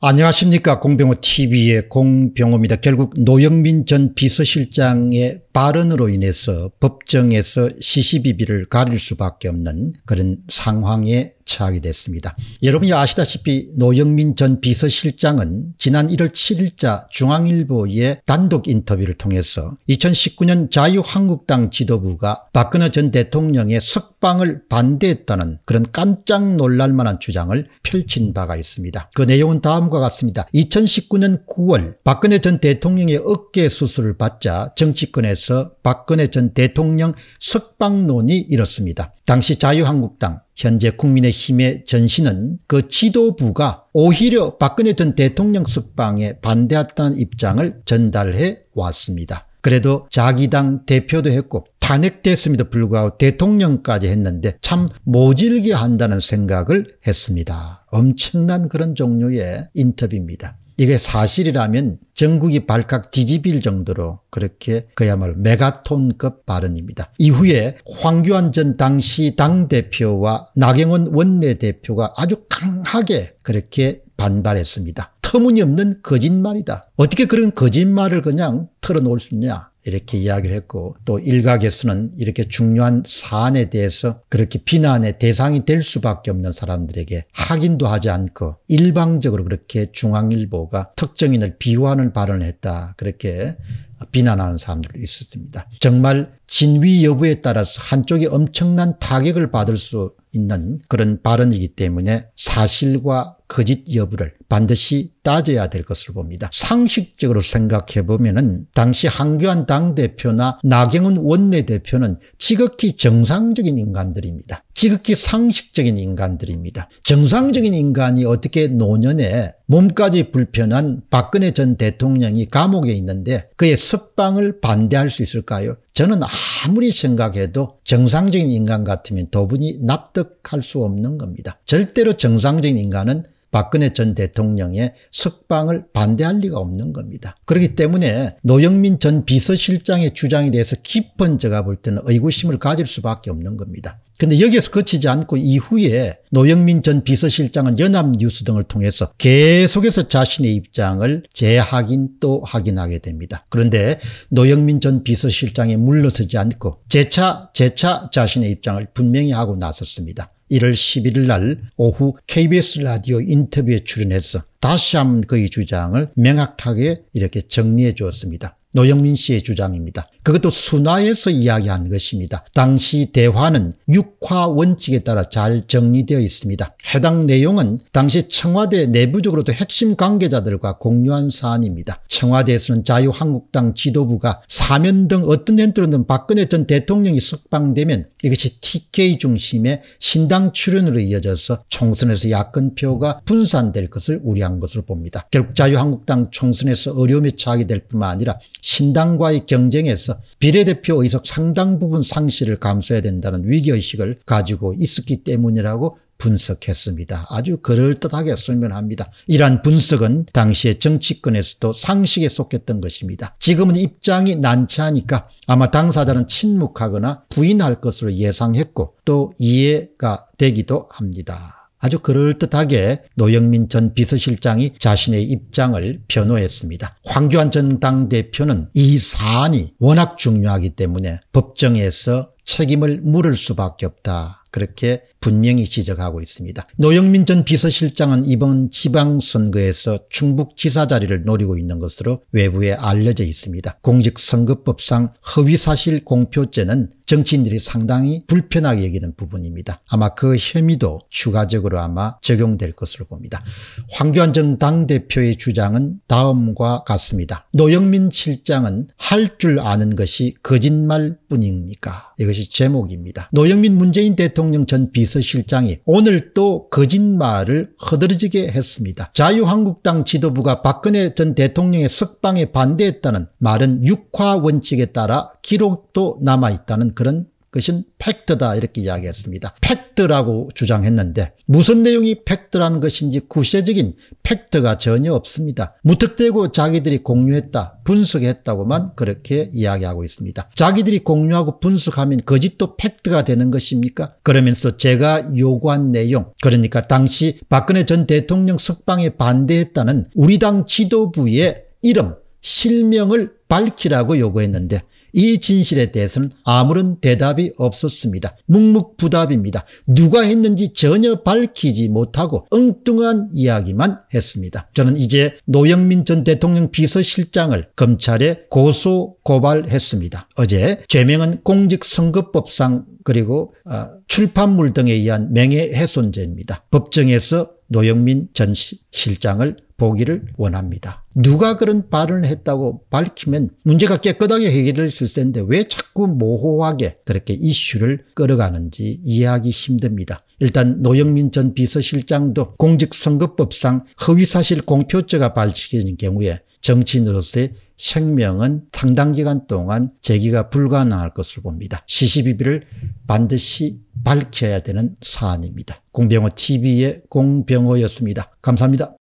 안녕하십니까 공병호TV의 공병호입니다. 결국 노영민 전 비서실장의 발언으로 인해서 법정에서 시시비비를 가릴 수밖에 없는 그런 상황에 도착이 됐습니다. 여러분이 아시다시피 노영민 전 비서실장은 지난 1월 7일자 중앙일보의 단독 인터뷰를 통해서 2019년 자유한국당 지도부가 박근혜 전 대통령의 석방을 반대했다는 그런 깜짝 놀랄만한 주장을 펼친 바가 있습니다. 그 내용은 다음과 같습니다. 2019년 9월 박근혜 전 대통령의 어깨 수술을 받자 정치권에서 박근혜 전 대통령 석방론이 일었습니다. 당시 자유한국당 현재 국민의힘의 전신은 그 지도부가 오히려 박근혜 전 대통령 석방에 반대했다는 입장을 전달해 왔습니다. 그래도 자기 당 대표도 했고 탄핵됐음에도 불구하고 대통령까지 했는데 참 모질게 한다는 생각을 했습니다. 엄청난 그런 종류의 인터뷰입니다. 이게 사실이라면 전국이 발칵 뒤집힐 정도로 그렇게 그야말로 메가톤급 발언입니다. 이후에 황교안 전 당시 당대표와 나경원 원내대표가 아주 강하게 그렇게 반발했습니다. 터무니없는 거짓말이다. 어떻게 그런 거짓말을 그냥 털어놓을 수 있냐. 이렇게 이야기를 했고 또 일각에서는 이렇게 중요한 사안에 대해서 그렇게 비난의 대상이 될 수밖에 없는 사람들에게 확인도 하지 않고 일방적으로 그렇게 중앙일보가 특정인을 비호하는 발언을 했다 그렇게 비난하는 사람들도 있었습니다. 정말 진위 여부에 따라서 한쪽이 엄청난 타격을 받을 수 있는 그런 발언이기 때문에 사실과 거짓 여부를 반드시 따져야 될 것을 봅니다. 상식적으로 생각해 보면은 당시 한교안 당대표나 나경원 원내대표는 지극히 정상적인 인간들입니다. 지극히 상식적인 인간들입니다. 정상적인 인간이 어떻게 노년에 몸까지 불편한 박근혜 전 대통령이 감옥에 있는데 그의 석방을 반대할 수 있을까요? 저는 아무리 생각해도 정상적인 인간 같으면 도분이 납득할 수 없는 겁니다. 절대로 정상적인 인간은 박근혜 전 대통령의 석방을 반대할 리가 없는 겁니다. 그렇기 때문에 노영민 전 비서실장의 주장에 대해서 깊은 제가 볼 때는 의구심을 가질 수밖에 없는 겁니다. 근데 여기에서 거치지 않고 이후에 노영민 전 비서실장은 연합뉴스 등을 통해서 계속해서 자신의 입장을 재확인 또 확인하게 됩니다. 그런데 노영민 전 비서실장이 물러서지 않고 재차 재차 자신의 입장을 분명히 하고 나섰습니다. 1월 11일 날 오후 KBS 라디오 인터뷰에 출연해서 다시 한번 그의 주장을 명확하게 이렇게 정리해 주었습니다. 노영민 씨의 주장입니다. 그것도 순화에서 이야기한 것입니다. 당시 대화는 육화 원칙에 따라 잘 정리되어 있습니다. 해당 내용은 당시 청와대 내부적으로도 핵심 관계자들과 공유한 사안입니다. 청와대에서는 자유한국당 지도부가 사면 등 어떤 행태로든 박근혜 전 대통령이 석방되면 이것이 TK 중심의 신당 출연으로 이어져서 총선에서 야권표가 분산될 것을 우려한 것으로 봅니다. 결국 자유한국당 총선에서 어려움에 처하게 될 뿐만 아니라 신당과의 경쟁에서 비례대표 의석 상당 부분 상실을 감수해야 된다는 위기의식을 가지고 있었기 때문이라고 분석했습니다. 아주 그럴듯하게 설명합니다. 이러한 분석은 당시의 정치권에서도 상식에 속했던 것입니다. 지금은 입장이 난처하니까 아마 당사자는 침묵하거나 부인할 것으로 예상했고 또 이해가 되기도 합니다. 아주 그럴듯하게 노영민 전 비서실장이 자신의 입장을 변호했습니다. 황교안 전 당대표는 이 사안이 워낙 중요하기 때문에 법정에서 책임을 물을 수밖에 없다. 그렇게 분명히 지적하고 있습니다. 노영민 전 비서실장은 이번 지방선거에서 충북지사 자리를 노리고 있는 것으로 외부에 알려져 있습니다. 공직선거법상 허위사실 공표죄는 정치인들이 상당히 불편하게 여기는 부분입니다. 아마 그 혐의도 추가적으로 아마 적용될 것으로 봅니다. 황교안 전 당대표의 주장은 다음과 같습니다. 노영민 실장은 할 줄 아는 것이 거짓말뿐입니까? 이것이 제목입니다. 노영민 문재인 대통령 전 비서 실장은 비스 실장이 오늘 또 거짓말을 허드러지게 했습니다. 자유한국당 지도부가 박근혜 전 대통령의 석방에 반대했다는 말은 육화 원칙에 따라 기록도 남아있다는 그런 그것은 팩트다 이렇게 이야기했습니다. 팩트라고 주장했는데 무슨 내용이 팩트라는 것인지 구체적인 팩트가 전혀 없습니다. 무턱대고 자기들이 공유했다 분석했다고만 그렇게 이야기하고 있습니다. 자기들이 공유하고 분석하면 거짓도 팩트가 되는 것입니까? 그러면서 제가 요구한 내용 그러니까 당시 박근혜 전 대통령 석방에 반대했다는 우리 당 지도부의 이름 실명을 밝히라고 요구했는데 이 진실에 대해서는 아무런 대답이 없었습니다. 묵묵부답입니다. 누가 했는지 전혀 밝히지 못하고 엉뚱한 이야기만 했습니다. 저는 이제 노영민 전 대통령 비서실장을 검찰에 고소 고발했습니다. 어제 죄명은 공직선거법상 그리고 아, 출판물 등에 의한 명예훼손죄입니다. 법정에서 노영민 전 실장을 보기를 원합니다. 누가 그런 발언을 했다고 밝히면 문제가 깨끗하게 해결될수 있었는데 왜 자꾸 모호하게 그렇게 이슈를 끌어가는지 이해하기 힘듭니다. 일단 노영민 전 비서실장도 공직선거법상 허위사실 공표죄가 발생된 경우에 정치인으로서의 생명은 상당 기간 동안 제기가 불가능할 것으로 봅니다. 시시비비를 반드시 밝혀야 되는 사안입니다. 공병호 TV의 공병호였습니다. 감사합니다.